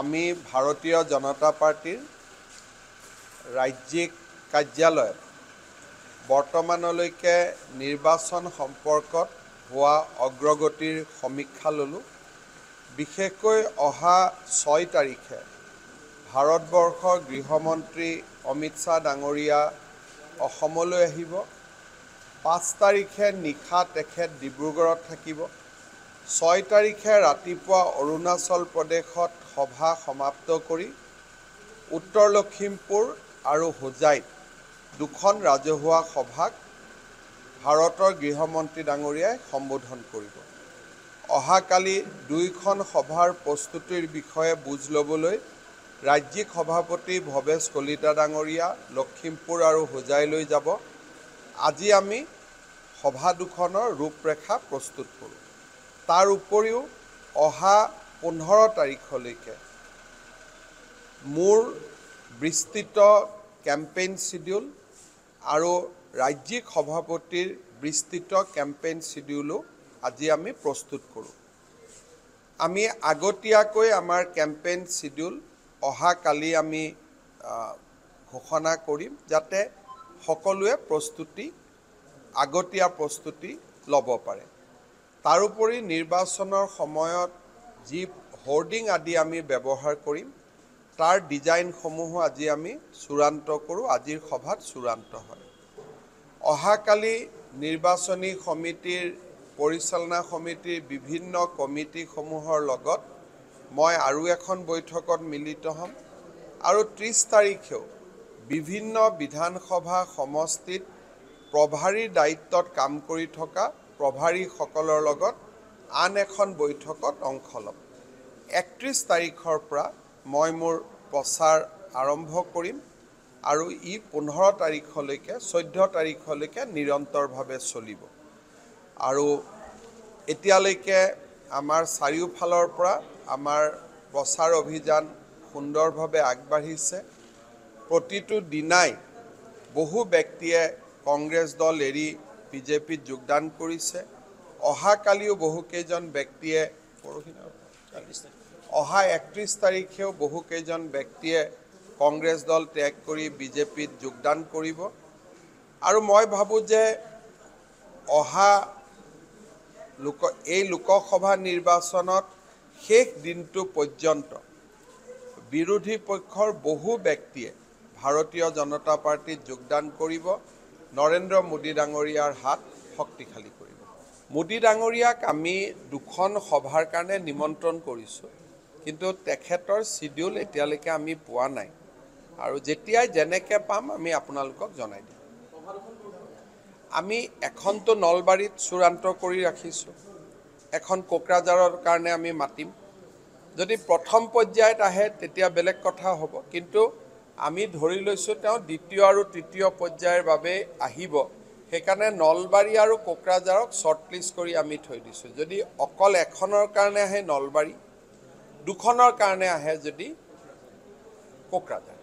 আমি ভাৰতীয় জনতা পাৰ্টীৰ ৰাজ্যিক কাৰ্যালয়ত বৰ্তমানলৈকে নিৰ্বাচন সম্পৰ্কত হোৱা অগ্ৰগতিৰ সমীক্ষা ল'লোঁ বিশেষকৈ অহা ছয় তাৰিখে ভাৰতবৰ্ষৰ গৃহমন্ত্ৰী অমিত শ্বাহ ডাঙৰীয়া অসমলৈ আহিব পাঁচ তাৰিখে নিশা তেখেত ডিব্ৰুগড়ত থাকিব ছয় তাৰিখে ৰাতিপুৱা অৰুণাচল প্ৰদেশত সভা সমাপ্ত কৰি উত্তৰ লখিমপুৰ আৰু হোজাইত দুখন ৰাজহুৱা সভাক ভাৰতৰ গৃহমন্ত্ৰী ডাঙৰীয়াই সম্বোধন কৰিব অহাকালি দুয়োখন সভাৰ প্ৰস্তুতিৰ বিষয়ে বুজ ল'বলৈ ৰাজ্যিক সভাপতি ভৱেশ কলিতা ডাঙৰীয়া লখিমপুৰ আৰু হোজাইলৈ যাব আজি আমি সভা দুখনৰ ৰূপৰেখা প্ৰস্তুত কৰোঁ তাৰ উপৰিও অহা পোন্ধৰ তাৰিখলৈকে মোৰ বিস্তৃত কেম্পেইন শ্বিডিউল আৰু ৰাজ্যিক সভাপতিৰ বিস্তৃত কেম্পেইন শ্বিডিউলো আজি আমি প্ৰস্তুত কৰোঁ আমি আগতীয়াকৈ আমাৰ কেম্পেইন শ্বিডিউল অহাকালি আমি ঘোষণা কৰিম যাতে সকলোৱে প্ৰস্তুতি আগতীয়া প্ৰস্তুতি ল'ব পাৰে তাৰোপৰি নিৰ্বাচনৰ সময়ত যি হৰ্ডিং আদি আমি ব্যৱহাৰ কৰিম তাৰ ডিজাইনসমূহো আজি আমি চূড়ান্ত কৰোঁ আজিৰ সভাত চূড়ান্ত হয় অহাকালি নিৰ্বাচনী সমিতিৰ পৰিচালনা সমিতিৰ বিভিন্ন কমিটিসমূহৰ লগত মই আৰু এখন বৈঠকত মিলিত হ'ম আৰু ত্ৰিছ তাৰিখেও বিভিন্ন বিধানসভা সমষ্টিত প্ৰভাৰীৰ দায়িত্বত কাম কৰি থকা প্ৰভাৰীসকলৰ লগত আন এখন বৈঠকত অংশ ল'ম একত্ৰিছ তাৰিখৰ পৰা মই মোৰ প্ৰচাৰ আৰম্ভ কৰিম আৰু ই পোন্ধৰ তাৰিখলৈকে চৈধ্য তাৰিখলৈকে নিৰন্তৰভাৱে চলিব আৰু এতিয়ালৈকে আমাৰ চাৰিওফালৰ পৰা আমাৰ প্ৰচাৰ অভিযান সুন্দৰভাৱে আগবাঢ়িছে প্ৰতিটো দিনাই বহু ব্যক্তিয়ে কংগ্ৰেছ দল এৰি বিজেপিত যোগদান কৰিছে অহাকালিও বহুকেইজন ব্যক্তিয়ে অহা একত্ৰিছ তাৰিখেও বহুকেইজন ব্যক্তিয়ে কংগ্ৰেছ দল ত্যাগ কৰি বিজেপিত যোগদান কৰিব আৰু মই ভাবোঁ যে অহা লোক এই লোকসভা নিৰ্বাচনত শেষ দিনটো পৰ্যন্ত বিৰোধী পক্ষৰ বহু ব্যক্তিয়ে ভাৰতীয় জনতা পাৰ্টিত যোগদান কৰিব নৰেন্দ্ৰ মোদী ডাঙৰীয়াৰ হাত শক্তিশালী কৰিব মোদী ডাঙৰীয়াক আমি দুখন সভাৰ কাৰণে নিমন্ত্ৰণ কৰিছোঁ কিন্তু তেখেতৰ চিডিউল এতিয়ালৈকে আমি পোৱা নাই আৰু যেতিয়াই যেনেকৈ পাম আমি আপোনালোকক জনাই দিম আমি এখনতো নলবাৰীত চূড়ান্ত কৰি ৰাখিছোঁ এখন কোকৰাঝাৰৰ কাৰণে আমি মাতিম যদি প্ৰথম পৰ্যায়ত আহে তেতিয়া বেলেগ কথা হ'ব কিন্তু আমি ধৰি লৈছোঁ তেওঁ দ্বিতীয় আৰু তৃতীয় পৰ্যায়ৰ বাবে আহিব সেইকাৰণে নলবাৰী আৰু কোকৰাঝাৰক শ্বৰ্টলিষ্ট কৰি আমি থৈ দিছোঁ যদি অকল এখনৰ কাৰণে আহে নলবাৰী দুখনৰ কাৰণে আহে যদি কোকৰাঝাৰ